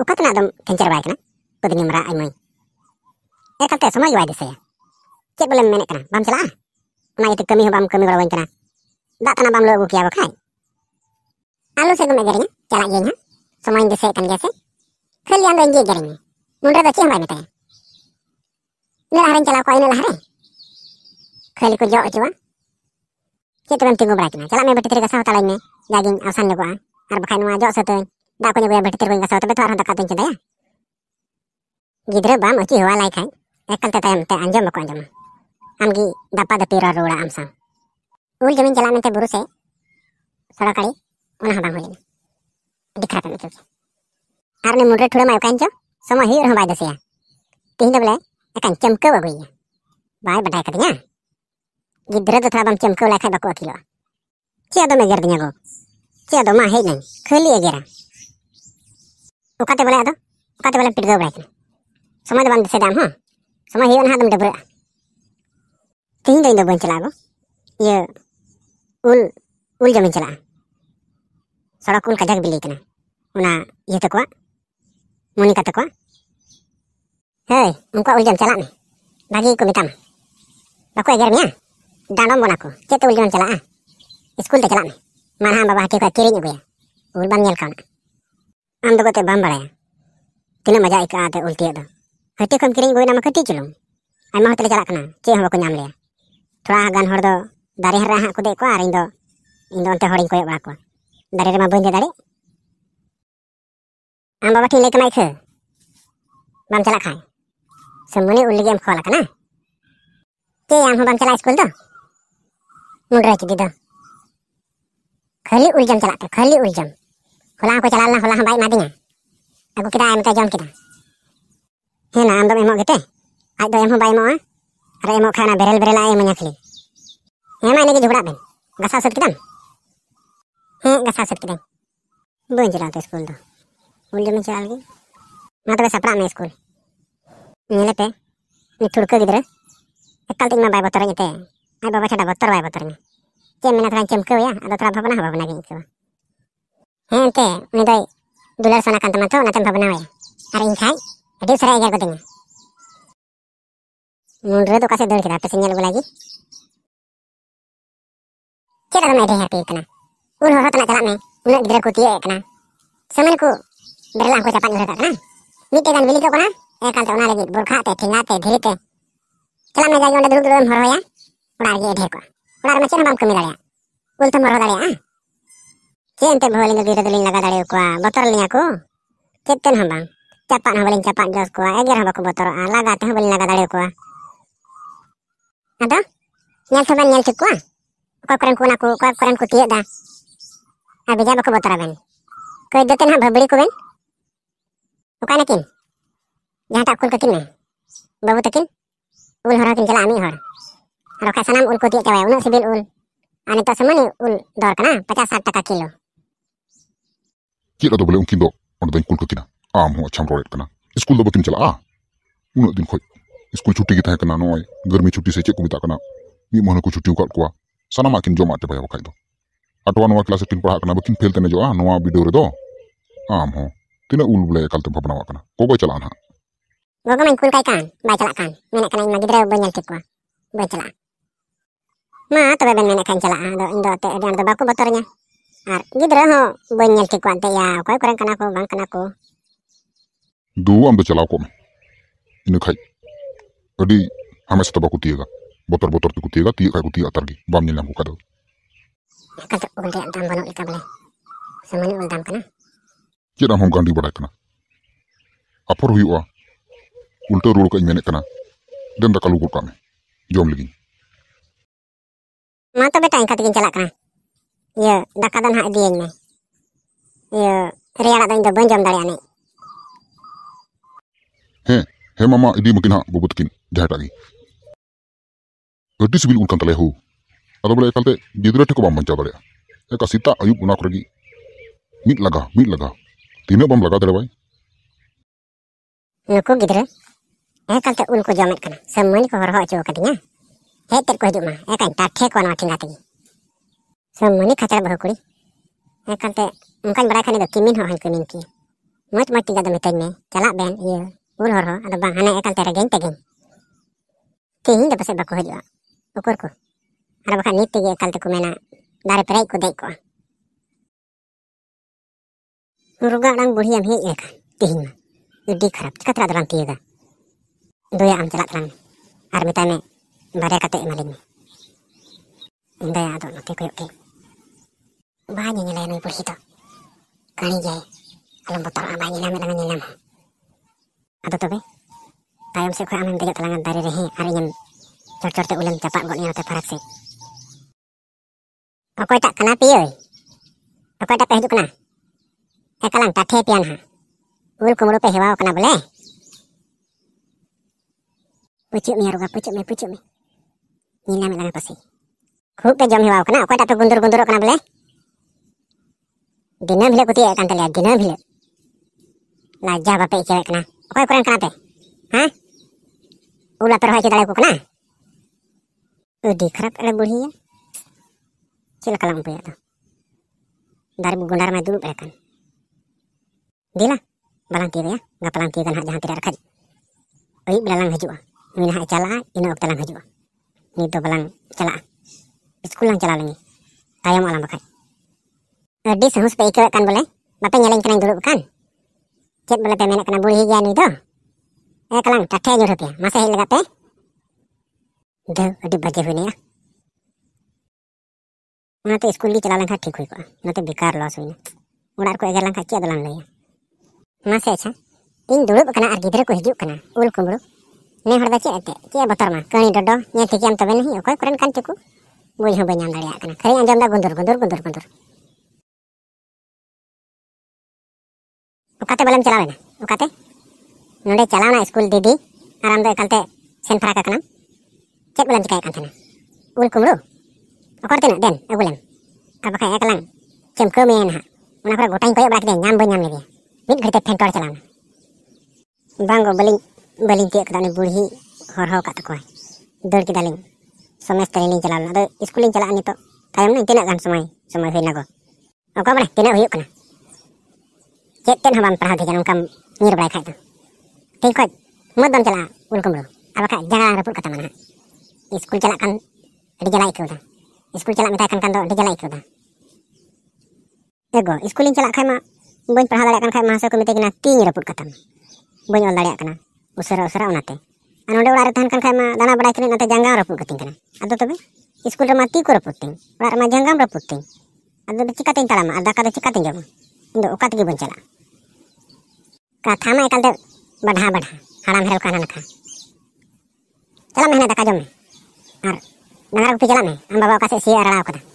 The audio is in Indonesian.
ukatna adam kencar baik na, kudengi mera ay moy. Er kalte sama yuai desa ya. Kiat bulan menek kena, bam cila. Ma yaitu kemi hubam kemi gara wain kena. Dak tanah bam lewu kia wakai. Alu segum egerinya, jala yenya, sama yang desa ikan gese. Kali yang doin jegerinya, mundra doci yang baik metaya. Nila harin cila kua ini lah re. Kali ku jauh jua. Kiat bulan tinggu baik na, jala me berti terika sahutalainya, daging awasan lewa. Harbukai nuwa satu. ಬಾಕೋನಿ ಬುಯ ಬಿಡ್ತಿರ್ ಬಂಗ ಸೌತ ಬೆತ ಅರಂತ ಕಾತನ್ ಚಂದಯ ಗಿದ್ರೆ ಬಾಮ ಅಚಿ ಹವಾ ಲೈ ಖಾಯ್ ಎಕಲ್ತ ಟೈಮ್ ತೆ ಅಂಜಮ್ ಬಕೋ ಅಂಜಮ್ ಅಮ್ಗಿ ದಪ್ಪ ದಪ್ಪಿರ ರೋಡ ಅಮ್ಸ ᱩᱞ ᱡᱚᱢᱤᱧ ᱪᱟᱞᱟᱣ ᱢᱮᱱᱛᱮ ᱵᱩᱨᱩ ᱥᱮ ᱥᱚᱲᱟᱠᱟᱲᱤ ᱚᱱᱟ ᱦᱚᱸ ᱵᱟᱝ ᱦᱩᱭ ᱞᱮᱱᱟ ᱟᱹᱰᱤ ᱠᱷᱟᱨᱟᱯ ᱮᱢ ᱟᱹᱭᱠᱟᱹᱣ ᱠᱮᱫᱟ ᱟᱨ ᱩᱱᱤ ᱢᱩᱸᱰᱨᱮ ᱴᱷᱩᱲᱟᱹ ᱢᱟᱭ ᱚᱠᱟᱭᱮᱱ ᱪᱚ ᱥᱚᱢᱚᱭ ᱦᱩᱭᱩᱜ ᱨᱮᱦᱚᱸ ᱵᱟᱭ ᱫᱤᱥᱟᱹᱭᱟ ᱛᱮᱦᱮᱧ ᱫᱚ ᱵᱚᱞᱮ ᱮᱠᱟᱧ ᱪᱟᱢᱠᱟᱹᱣ ᱟᱹᱜᱩᱭᱮᱭᱟ ᱵᱟᱭ ᱵᱟᱰᱟᱭ ᱠᱟᱫᱤᱧᱟ ᱜᱤᱫᱽᱨᱟᱹ ᱫᱚ ᱛᱷᱚᱲᱟ ᱵᱟᱢ ᱪᱟᱢᱠᱟᱹᱣ ᱞᱮᱠᱷᱟᱡ ᱵᱟᱠᱚ ᱟᱹᱠᱤᱞᱚᱜᱼᱟ ᱪᱮᱫ ᱟᱫᱚᱢ ᱮᱜᱮᱨ ᱫᱤᱧᱟ ᱜᱚ ᱪᱮᱫ ᱟᱫᱚ ᱢᱟ ᱦᱮᱡ ᱱᱟᱹᱧ ᱠᱷᱟᱹᱞᱤ ᱮᱜᱮᱨᱟ ᱚᱠᱟᱛᱮ ᱵᱚᱞᱮ ᱟᱫᱚ ᱚᱠᱟᱛᱮ ᱵᱚᱞᱮ ᱯᱤᱴᱜᱟᱹᱣ ᱵᱟᱲᱟᱭ ᱠᱟᱱᱟ ᱥᱚᱢᱚᱭ ᱫᱚ ᱵᱟᱢ ᱫᱤᱥᱟᱹᱭ ᱫᱟᱢ ᱦᱚᱸ ᱥᱚᱢᱚᱭ ᱦᱩᱭᱩᱜᱼᱟ ᱱᱟᱦᱟᱜ ᱫᱚᱢ ᱰᱟᱹᱵᱽᱨᱟᱹᱜᱼᱟ ᱛᱤᱦᱤᱧ ᱫᱚ ᱤᱧ ᱫᱚ ᱵᱟᱹᱧ ᱪᱟᱞᱟᱜᱼᱟ ᱜᱚ ᱤᱭᱟᱹ ᱩᱞ ᱩᱞ ᱡᱚᱢᱤᱧ ᱪᱟᱞᱟᱜᱼᱟ ᱥᱚᱲᱚᱠ ᱩᱞ ᱠᱟᱡᱟᱠ ᱵᱤᱞᱤ ᱠᱟᱱᱟ ᱚᱱᱟ ᱤᱭᱟᱹ ᱛᱟᱠᱚᱣᱟ ᱢᱚᱱᱤᱠᱟ ᱛᱟᱠᱚᱣᱟ ᱦᱳᱭ ᱩᱱᱠᱩᱣᱟᱜ ᱩᱞ ᱡᱚᱢ ᱪᱟᱞᱟᱜ ᱢᱮ ᱵᱷᱟᱹᱜᱤ ᱜᱮᱠᱚ ᱢᱮᱛᱟᱢᱟ ᱵᱟᱠᱚ ᱮᱜᱮᱨ ᱢᱮᱭᱟ ᱰᱟᱸᱰᱚᱢ ᱵᱚᱱᱟ ᱠᱚ ᱪᱮᱫ ᱛᱮ ᱩᱞ ᱡᱚᱢ ᱪᱟᱞᱟᱜᱼᱟ ᱥᱠᱩᱞ ᱛᱮ ᱪᱟᱞᱟᱜ ᱢᱮ ᱢᱟᱱᱦᱟᱱ ᱵᱟᱵᱟ ᱦᱟᱹᱴᱤ ᱠᱷᱚᱡ ᱠᱤᱨᱤᱧ ᱟᱹᱜᱩᱭᱟ ᱩᱞ ᱵᱟᱢ ᱧᱮᱞ ᱠᱟᱣᱱᱟ ᱟᱢ ᱫᱚ ᱠᱚᱛᱮ ᱵᱟᱢ ᱵᱟᱲᱟᱭᱟ ᱛᱤᱱᱟᱹᱜ ᱢᱟᱡᱟ ᱟᱹᱭᱠᱟᱹᱜᱼᱟ ᱮᱱᱛᱮ ᱩᱞᱴᱤᱭᱟᱜ ᱫᱚ ᱦᱟᱹᱴᱤ ᱠᱷᱚᱱ ᱠᱤᱨᱤᱧ ᱟᱹᱜᱩᱭᱱᱟ ᱢᱟ ᱠᱟᱹᱴᱤᱡ ᱪᱩᱞᱩᱝ ᱟᱭᱢᱟ ᱦᱚᱲ ᱛᱮᱞᱮ ᱪᱟᱞᱟᱜ ᱠᱟᱱᱟ ᱪᱮᱫ ᱦᱚᱸ ᱵᱟᱠᱚ ᱧᱟᱢ ᱞᱮᱭᱟ ᱛᱷᱚᱲᱟ ᱜᱟᱱ ᱦᱚᱲ ᱫᱚ ᱫᱟᱨᱮ ᱦᱟᱨᱟ ᱦᱟᱸᱜ ᱠᱚ ᱫᱮᱡ ᱠᱚᱣᱟ ᱟᱨ ᱤᱧ ᱫᱚ ᱤᱧ ᱫᱚ ᱚᱱᱛᱮ ᱦᱚᱲᱤᱧ ᱠᱚᱭᱚᱜ ᱵᱟᱲᱟ ᱠᱚᱣᱟ ᱫᱟᱨᱮ ᱨᱮᱢᱟ ᱵᱟᱹᱧ ᱫᱮᱡ ᱫᱟᱲᱮᱜ ᱟᱢ ᱵᱟᱵᱟ ᱴᱷᱮᱱ ᱞᱟᱹᱭ ᱠᱟᱱᱟ ᱤᱠᱷᱟᱹ ᱵᱟᱢ ᱪᱟᱞᱟᱜ ᱠᱷᱟᱱ ᱥᱟᱢᱚᱱᱤ ᱩᱞ ᱞᱟᱹᱜᱤᱫ ᱮᱢ ᱠᱚᱞ ᱟᱠᱟᱱᱟ ᱪᱮ ᱟᱢ ᱦᱚᱸ ᱵᱟᱢ ᱪᱟᱞᱟᱜᱼᱟ ᱥᱠᱩᱞ ᱫᱚ ᱢᱩᱰᱨᱟ ᱪᱤᱫᱤ ᱫᱚ ᱠᱷᱟᱹᱞᱤ ᱩᱞ ᱡᱚᱢ ᱪᱟᱞᱟᱜ ᱛᱮ ᱠᱷᱟᱹᱞᱤ ᱩᱞ ᱡᱚᱢ kulang aku jalan lah, hula hambai matinya. Aku kira ayam tajam kita. Hei na, ambam emok gitu ya. Aduh ayam hambai Ada emoh Aduh berel-berel ayam menyakili. Hei mana ini gitu berat ben. Gak sasut kita. Hei, gak sasut kita. Bun jalan tuh sekolah tuh. Mulia mencari lagi. Ma tuh besapra me sekolah. Nyelepe. Ini turku gitu ya. Ekal tinggal bayi botornya gitu ya. Ayo bapak cada botor bayi botornya. Cem minat rancem kew ya. Atau terapa pernah bapak nagin itu. ᱦᱮᱸ ᱮᱱᱛᱮ ᱩᱱᱤ ᱫᱚᱭ ᱫᱩᱞᱟᱹᱲ ᱥᱟᱱᱟ ᱠᱟᱱ ᱛᱟᱢᱟ ᱛᱚ ᱚᱱᱟᱛᱮᱢ ᱵᱷᱟᱵᱽᱱᱟᱣᱟᱭᱟ ᱟᱨ ᱤᱧ ᱠᱷᱟᱡ ᱟᱹᱰᱤ ᱩᱥᱟᱹᱨᱟ ᱮᱜᱮᱨ ᱜᱚᱫᱤᱧᱟ ᱢᱩᱸᱰᱨᱟᱹ ᱫᱚ ᱚᱠᱟᱥᱮᱫ ᱫᱟᱹᱲ ᱠᱮᱫᱟ ᱟᱯᱮ ᱥᱮᱫ ᱧᱮᱞ ᱟᱹᱜᱩ ᱞᱟᱹᱜᱤᱫ ᱪᱮᱫ ᱟᱫᱚᱢ ᱮᱰᱷᱮ ᱦᱟᱯᱮ ᱠᱟᱱᱟ ᱩᱱ ᱦᱚᱨᱦᱚ ᱛᱟᱱᱟᱜ ᱪᱟᱞᱟᱜ ᱢᱮ ᱩᱱᱟᱹᱜ ᱜᱤᱫᱽᱨᱟᱹ ᱠᱚ ᱛᱤᱭᱟᱹᱜ ᱠᱟᱱᱟ ᱥᱟᱢᱟᱱ ᱠᱚ ᱵᱮᱨᱞᱟ ᱦᱚᱸᱠᱚ ᱪᱟᱯᱟᱫ ᱧᱩᱨ ᱠᱟᱜ ᱠᱟᱱᱟ ᱢᱤᱫᱴᱮᱡ ᱜᱟᱱ ᱵᱤᱞᱤ ᱠᱚᱜ ᱠᱟᱱᱟ ᱮᱠᱟᱞᱛᱮ ᱚᱱᱟ ᱞᱟᱹᱜᱤᱫ ᱵᱚᱨᱠᱷᱟᱛᱮ ᱴᱷᱮᱸᱜᱟᱛᱮ ᱫᱷᱤᱨᱤᱛᱮ ᱪᱟᱞᱟᱜ ᱢᱮ ᱡᱟᱜᱮ ᱚᱸᱰᱮ ᱫᱩᱲᱩᱵ ᱫᱩᱲᱩᱵ ᱮᱢ ᱦᱚᱨᱦᱚᱭᱟ ᱚᱲᱟᱜ ᱨᱮᱜᱮ ᱮᱰᱷᱮᱨ ᱠᱚᱜᱼᱟ ᱚᱲᱟᱜ ᱨᱮᱢᱟ ᱪᱮᱫ ᱦᱚᱸ ᱵᱟᱢ ᱠᱟᱹᱢᱤ ᱫᱟᱲᱮᱭᱟᱜᱼᱟ ᱩᱞᱛᱮᱢ ᱦᱚᱨᱦᱚ ᱫᱟᱲᱮᱭᱟᱜᱼᱟ kente bholing gal dira dulin laga dari ukua botol ni aku keten hambang capan hambaling capan jos kua eger hambak ku botol a ah, laga teh hambaling laga dari ukua ada nyal teman nyal cukua kua kurang kuna ku kua kurang ku tiada abi jaba ku botol aben ku jaten hambak beli ku ben ukai nakin jangan tak kul kekin me babu tekin ul horakin jala ami hor Harokai sanam ul kutiak cewek, unuk sibil ul. ane ah, tak semua ul dor kena, pecah sat taka kilo. चेदा बोले उनकी दिन आम हूँ अच्छा रोड़ना स्कूल तो बाकी चला उन्ना दिन खोज स्कूल छुट्टी की तहकना नई गर्मी छुट्टी से चेक को मिता मोहन को छुट्टी कर सामा किन जमा चाबा बखा तो अटवा क्लास किन पढ़ा बाकी फेल तेज भिडियो रो आम हूँ तीन उल बोले एकाल भावना कब चला ना मा तब बन चला बतरे ᱟᱨ ᱜᱤᱫᱽᱨᱟᱹ ᱦᱚᱸ ᱵᱟᱹᱧ ᱧᱮᱞ ᱴᱷᱤᱠ ᱠᱚᱣᱟ ᱮᱱᱛᱮ ᱭᱟ ᱚᱠᱚᱭ ᱠᱚᱨᱮᱱ ᱠᱟᱱᱟ ᱠᱚ ᱵᱟᱝ ᱠᱟᱱᱟ ᱠᱚ ᱫᱩ ᱟᱢ ᱫᱚ ᱪᱟᱞᱟᱣ ᱠᱚᱜ ᱢᱮ ᱤᱱᱟᱹ ᱠᱷᱟᱡ ᱟᱹᱰᱤ ᱦᱟᱢᱮᱥᱟ ᱫᱚ ᱵᱟᱠᱚ ᱛᱤᱭᱟᱹᱜᱟ ᱵᱚᱛᱚᱨ ᱵᱚᱛᱚᱨ ᱛᱮᱠᱚ ᱛᱤᱭᱟᱹᱜᱟ ᱛᱤᱭᱟᱹᱜ ᱠᱷᱟᱡ ᱠᱚ ᱛᱤᱭᱟᱹᱜ ᱟᱛᱟᱨ ᱜᱮ ᱵᱟᱢ ᱧᱮᱞ ᱧᱟᱢ ᱠᱚ ᱠᱷᱟᱡ ᱫᱚ ᱱᱟᱠᱟᱛᱚ ᱚᱞ ᱨᱮᱭᱟᱜ ᱫᱟᱢ ᱵᱟᱹᱱᱩᱜ ᱞᱮᱠᱟ ᱵᱚᱞᱮ ᱥᱟᱢᱟᱱᱤ ᱚᱞ ᱫᱟᱢ ᱠᱟᱱᱟ ᱪᱮᱫ ᱟᱢ ᱦᱚᱸ ᱜᱟᱹᱰᱤ ᱵᱟᱲᱟᱭ ᱠᱟᱱᱟ ᱟᱯᱷᱚᱨ ᱦᱩᱭᱩᱜᱼᱟ ᱩᱞᱴᱟᱹ ᱨᱩᱣᱟᱹᱲ ᱠᱟᱹᱧ ᱢᱮᱱᱮᱫ ᱠᱟᱱᱟ ᱫᱮᱱ ᱫᱟᱠᱟ ᱞᱩ ᱜᱚᱫ ᱠᱟᱜ ᱢᱮ ᱡᱚᱢ ᱞᱟᱹᱜᱤᱫ ᱢᱟ ᱛᱚᱵᱮ ᱴᱟᱭᱤᱢ ᱠᱟᱛᱮᱜᱤᱧ ᱪᱟᱞᱟᱜ ᱠᱟᱱᱟ ᱤᱭᱟᱹ ᱫᱟᱠᱟ ᱫᱚ ᱱᱟᱦᱟᱜ ᱤᱫᱤᱭᱟᱹᱧ ᱢᱮ ᱤᱭᱟᱹ ᱨᱮᱭᱟᱲᱟᱜ ᱫᱚ ᱤᱧ ᱫᱚ ᱵᱟᱹᱧ ᱡᱚᱢ ᱫᱟᱲᱮᱭᱟᱜᱼᱟ ᱦᱮᱸ ᱦᱮᱸ ᱢᱟᱢᱟ ᱤᱫᱤ ᱢᱟᱹᱠᱤᱱ ᱦᱟᱸᱜ ᱵᱟᱹᱵᱩ ᱛᱟᱹᱠᱤᱱ ᱡᱟᱦᱟᱸᱴᱟᱜ ᱜᱮ ᱟᱹᱰᱤ ᱥᱤᱵᱤᱞ ᱩᱱ ᱠᱟᱱ ᱛᱟᱞᱮᱭᱟ ᱦᱳ ᱟᱫᱚ ᱵᱚᱞᱮ ᱮᱠᱟᱞᱛᱮ ᱜᱤᱫᱽᱨᱟᱹ ᱴᱷᱮᱱ ᱠᱚ ᱵᱟᱢ ᱵᱟᱧᱪᱟᱣ ᱫᱟᱲᱮᱭᱟᱜᱼᱟ ᱮᱠᱟ ᱥᱮᱛᱟᱜ ᱟᱹᱭᱩᱵ ᱚᱱᱟ ᱠᱚᱨᱮ ᱜᱮ ᱢᱤᱫ ᱞᱟᱜᱟ ᱢᱤᱫ ᱞᱟᱜᱟ ᱛᱤᱱᱟᱹᱜ ᱵᱟᱢ ᱞᱟᱜᱟ ᱫᱟᱲᱮ ᱵᱟᱭ ᱱᱩᱠᱩ ᱜᱤᱫᱽᱨᱟᱹ ᱮᱠᱟᱞᱛᱮ ᱩᱞ ᱠᱚ ᱡᱚᱢᱮᱫ ᱠᱟᱱᱟ ᱥᱮ ᱢᱟᱹᱱ ᱠᱚ ᱦᱚᱨᱦᱚ ᱦᱚᱪᱚ ᱟᱠᱟᱫᱤᱧᱟ ᱦᱮᱡ ᱛᱮᱫ ᱠᱚ ᱦᱤᱡᱩᱜ ᱢᱟ ᱮᱠᱟᱧ ᱴᱟᱴᱷᱮ ᱠᱚᱣᱟ ᱱᱚᱣᱟ ᱴᱷᱮᱸᱜᱟ ᱛᱮᱜᱮ ᱥᱟᱢᱢᱟᱱᱤ ᱠᱷᱟᱪᱲᱟ ᱵᱟᱹᱦᱩ ᱠᱩᱲᱤ ᱮᱱᱠᱷᱟᱱᱛᱮ ᱚᱱᱠᱟᱧ ᱵᱟᱲᱟᱭ ᱠᱷᱟᱱ ᱫᱚ ᱠᱤᱢᱤᱱ ᱦᱚᱸ ᱦᱚᱧ ᱠᱤᱢᱤᱱ ᱠᱮᱭᱟ ᱢᱚᱡᱽ ᱢᱚᱡᱽ ᱛᱮᱜᱮ ᱟᱫᱚ ᱢᱤᱛᱟᱹᱧ ᱢᱮ ᱪᱟᱞᱟᱜ ᱵᱮᱱ ᱤᱭᱟᱹ ᱩᱞ ᱦᱚᱨ ᱦᱚᱸ ᱟᱫᱚ ᱵᱟᱝ ᱦᱟᱱᱮ ᱮᱠᱟᱞᱛᱮ ᱨᱮᱜᱮᱧ ᱛᱮᱜᱮᱧ ᱛᱮᱦᱤᱧ ᱫᱚ ᱯᱟᱥᱮᱡ ᱵᱟᱠᱚ ᱦᱤᱡᱩᱜᱼᱟ ᱩᱠᱩᱨ ᱠᱚ ᱟᱨ ᱵᱟᱠᱷᱟᱱ ᱱᱤᱛ ᱛᱮᱜᱮ ᱮᱠᱟᱞ ᱛᱮᱠᱚ ᱢᱮᱱᱟ ᱫᱟᱨᱮ ᱯᱮᱨᱮᱡ ᱠᱚ ᱫᱮᱡ ᱠᱚᱜᱼᱟ ᱨᱚᱜᱟ ᱟᱲᱟᱝ ᱵᱩᱲᱦᱤᱭᱟᱢ ᱦᱮᱡ ᱞᱮᱠᱷᱟᱱ ᱛᱮᱦᱤᱧ ᱢᱟ ᱟᱹᱰᱤ ᱠᱷᱟᱨᱟᱯ ᱪᱤᱠᱟᱛᱮ ᱟᱫᱚ ᱞᱟᱝ ᱛᱤᱭᱳᱜᱟ ᱫᱚᱭᱟ ᱟᱢ ᱪᱟᱞᱟᱜ ᱛᱟᱞᱟᱝ ᱢᱮ ᱟᱨ ᱢᱮᱛᱟᱭ ᱢᱮ ᱵᱟᱨᱭᱟ ᱠᱟᱛᱮᱫ ᱮᱢᱟᱞᱤᱧ ᱢᱮ ᱫᱚᱭᱟ ᱟᱫᱚ ᱱᱚᱛᱮ ᱠᱚᱭᱚᱜ ᱠᱮᱫ Bahannya nilai nui pulhito. Kani jai. Alam botol ama nyilam ilang nyilam. Ato be? Tayam si kua amam tejok telangan dari rehe. Hari nyam. Cor-cor te ulam capak got sih parak si. Okoy tak kena piyoi. Okoy tak pehiduk kena. Ekalang eh, tak tepian ha. Ul kumuru pehewao kena boleh. Pucuk mi aruga pucuk mi pucuk mi. Nyilam ilang apa sih? Khup te jom hewao kena. Okoy tak pe gundur-gundur kena boleh dinam hilang putih kan ya, terlihat dinam hilang lajah bapak cewek kena pokoknya kurang kenapa ha ulah perhoi kita laku kena udah kerap lah bulhinya cila kalang punya tuh dari bugundar main dulu kan. ya kan dila balang tiba ya gak pelang tiba hanya hantir arkad ui belalang hajua minah acala ina uktalang hajua nito belang celah Bisa kulang celah lagi tayam alam bakai Adi sama supaya ikut kan boleh? Bapak nyaleng kena dulu bukan? Cet boleh pemenek kena bulih hijian itu? Eh kelang, tak kaya nyurup ya? Masih hilang apa? Duh, ada baju ini ya. Ah. Nanti sekolah di celah langkah dikui kok. Nanti bikar loh asunya. Ular ku agar langkah cia dolan lo ya. Masa Ini dulu kena argi diri ku hijau kena. Ulu kumburu. Ini harga cia ate. Eh, cia botar mah. Kau ini dodo. Nyatik yang tebe nahi. Kau kurang kan cukup. Bulih hubungan lari ya kena. Kering anjam dah gundur, gundur, gundur, gundur. gundur. ᱚᱠᱟᱛᱮ ᱵᱚᱞᱮᱢ ᱪᱟᱞᱟᱣᱮᱱᱟ ᱚᱠᱟᱛᱮ ᱱᱚᱰᱮ ᱪᱟᱞᱟᱣᱱᱟ ᱥᱠᱩᱞ ᱫᱤᱫᱤ ᱟᱨ ᱟᱢ ᱫᱚ ᱮᱠᱟᱞᱛᱮ ᱥᱮᱱ ᱯᱷᱟᱨᱟᱠ ᱟᱠᱟᱱᱟᱢ ᱪᱮᱫ ᱵᱚᱞᱮᱢ ᱪᱤᱠᱟᱹᱭᱮᱫ ᱠᱟᱱ ᱛᱟᱦᱮᱱᱟ ᱩᱞ ᱠᱩᱢᱲᱩ ᱚᱠᱚᱨ ᱛᱤᱱᱟᱹᱜ ᱫᱮᱱ ᱟᱹᱜᱩ ᱞᱮᱢ ᱟᱨ ᱵᱟᱠᱷᱟᱡ ᱮᱠᱞᱟᱝ ᱪᱮᱢᱠᱟᱹᱣ ᱢᱮᱭᱟ ᱱᱟᱦᱟᱜ ᱚᱱᱟ ᱠᱚᱨᱮ ᱜᱚᱴᱟᱧ ᱠᱚᱭᱚᱜ ᱵᱟᱲᱟ ᱠᱮᱫᱮᱭᱟ ᱧᱟᱢ ᱵᱟᱹᱧ ᱧᱟᱢ ᱞᱮᱫᱮᱭᱟ ᱢᱤᱫ ᱜᱷᱟᱹᱲᱤᱡᱛᱮ ᱯᱷᱮᱱᱴᱚᱲ ᱪᱟᱞᱟᱣᱱᱟ ᱵᱟᱝ ᱜᱚ ᱵᱟᱹᱞᱤᱧ ᱵᱟᱹᱞᱤᱧ ᱛᱤᱭᱳᱜ ᱠᱮᱫᱟ ᱩᱱᱤ ᱵᱩᱲᱦᱤ ᱦᱚᱨᱦᱚ ᱟᱠᱟᱫ ᱛᱟᱠᱚᱣᱟᱭ ᱫᱟᱹᱲ ᱠᱮᱫᱟᱞᱤᱧ ᱥᱚᱢᱮᱥ ᱛᱟᱹᱞᱤᱧ ᱞᱤᱧ ᱪᱟᱞᱟᱣ ᱞᱮᱱᱟ ᱟᱫᱚ ᱥᱠᱩᱞ ᱞᱤᱧ ᱪᱟᱞᱟᱜᱼᱟ ᱱᱤᱛᱚᱜ ᱛᱟᱭᱚᱢ ᱱᱟᱹᱧ ᱛᱤᱱᱟᱹᱜ ᱜᱟᱱ ᱥᱚᱢᱚᱭ ᱥᱚᱢᱚᱭ ᱦᱩᱭᱱᱟ ᱜᱚ ᱚᱠᱟ ᱵᱟᱲᱟ ᱛᱤᱱᱟᱹᱜ ᱦᱩᱭᱩᱜ ᱠᱟᱱᱟ ᱪᱮᱫᱛᱮᱫ ᱦᱚᱸ ᱵᱟᱢ ᱯᱟᱲᱦᱟᱣ ᱫᱟᱲᱮᱭᱟᱜᱼᱟ ᱚᱱᱠᱟᱢ ᱧᱤᱨ ᱵᱟᱲᱟᱭ ᱠᱷᱟᱡ ᱫᱚ ᱛᱮᱦᱮᱧ ᱠᱷᱚᱡ ᱢᱚᱡᱽ ᱵᱟᱢ ᱪᱟᱞᱟᱜᱼᱟ ᱩᱞ ᱠᱩᱢᱲᱩ ᱟᱨ ᱵᱟᱠᱷᱟᱡ ᱡᱟᱸᱜᱟ ᱨᱟᱹᱯᱩᱫ ᱠᱟᱛᱟᱢᱟ ᱱᱟᱦᱟᱜ ᱤᱥᱠᱩᱞ ᱪᱟᱞᱟᱜ ᱠᱷᱟᱱ ᱟᱹᱰᱤ ᱡᱟᱞᱟ ᱟᱹᱭᱠᱟᱹᱣᱫᱟ ᱤᱥᱠᱩᱞ ᱪᱟᱞᱟᱜ ᱢᱮᱛᱟᱭ ᱠᱷᱟᱱ ᱫᱚ ᱟᱹᱰᱤ ᱡᱟᱞᱟ ᱟᱹᱭᱠᱟᱹᱣᱫᱟ ᱮᱜᱚ ᱤᱥᱠᱩᱞᱤᱧ ᱪᱟᱞᱟᱜ ᱠᱷᱟᱡ ᱢᱟ ᱵᱟᱹᱧ ᱯᱟᱲᱦᱟᱣ ᱫᱟᱲᱮᱭᱟᱜ ᱠᱟᱱ ᱠᱷᱟᱡ ᱢᱟᱥᱴᱟᱨ ᱠᱚ ᱢᱤᱛᱟᱹᱧ ᱠᱟᱱᱟ ᱛᱤᱧ ᱨᱟᱹᱯᱩᱫ ᱠᱟᱛᱟᱢ ᱵᱟᱹᱧ ᱚᱞ ᱫᱟᱲᱮᱭᱟᱜ ᱠᱟᱱᱟ ᱩᱥᱟᱹᱨᱟ ᱩᱥᱟᱹᱨᱟ ᱚᱱᱟᱛᱮ ᱟᱨ ᱱᱚᱰᱮ ᱚᱲᱟᱜ ᱨᱮ ᱛᱟᱦᱮᱱ ᱠᱟᱱ ᱠᱷᱟᱡ ᱢᱟ ᱫᱟᱬᱟ ᱵᱟᱲᱟᱭ ᱠᱟᱹᱱᱟᱹᱧ ᱚᱱᱟᱛᱮ ᱡᱟᱸᱜᱟ ᱨᱟᱹᱯᱩᱫ ᱠᱟᱹᱛᱤᱧ ᱠᱟᱱᱟ ᱟᱫᱚ ᱛᱚᱵᱮ ᱤᱥᱠᱩᱞ ᱨᱮᱢᱟ ᱛᱤ ᱠᱚ ᱨᱟᱹᱯᱩᱫ ᱛᱤᱧ ᱚᱲᱟᱜ ᱨᱮᱢᱟ ᱡᱟᱸᱜᱟᱢ ᱨᱟᱹᱯᱩᱫ ᱛᱤᱧ ᱟᱫᱚ ᱪᱤᱠᱟᱹᱛᱤᱧ ᱛᱟᱲᱟᱢᱟ ᱟᱨ ᱫᱟᱠᱟ ᱫᱚ ᱪᱤᱠᱟᱹᱛᱤᱧ ᱡᱚᱢᱟ ᱤᱧ ᱫᱚ ᱚᱠᱟ ᱛᱮᱜᱮ ᱵᱟᱹᱧ ᱪᱟᱞᱟᱜᱼᱟ कथा में कल तो बढ़ा बढ़ा हराम हेरो कहना था चला मेहनत का जो में और नगर को पिछला में हम बाबा का से सी अरड़ा कदा